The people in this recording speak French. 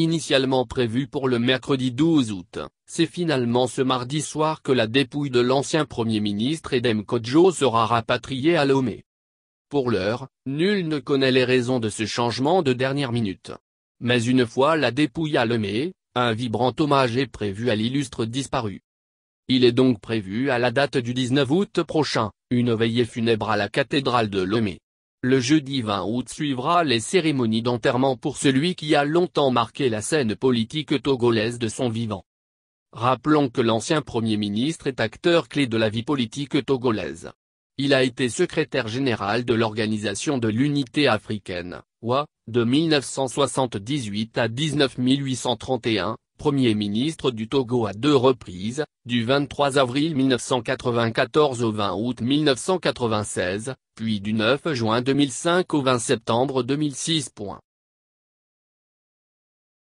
initialement prévu pour le mercredi 12 août. C'est finalement ce mardi soir que la dépouille de l'ancien Premier ministre Edem Kodjo sera rapatriée à Lomé. Pour l'heure, nul ne connaît les raisons de ce changement de dernière minute. Mais une fois la dépouille à Lomé, un vibrant hommage est prévu à l'illustre disparu. Il est donc prévu à la date du 19 août prochain, une veillée funèbre à la cathédrale de Lomé. Le jeudi 20 août suivra les cérémonies d'enterrement pour celui qui a longtemps marqué la scène politique togolaise de son vivant. Rappelons que l'ancien Premier ministre est acteur clé de la vie politique togolaise. Il a été secrétaire général de l'Organisation de l'Unité Africaine, OUA, de 1978 à 19831, Premier ministre du Togo à deux reprises, du 23 avril 1994 au 20 août 1996, puis du 9 juin 2005 au 20 septembre 2006.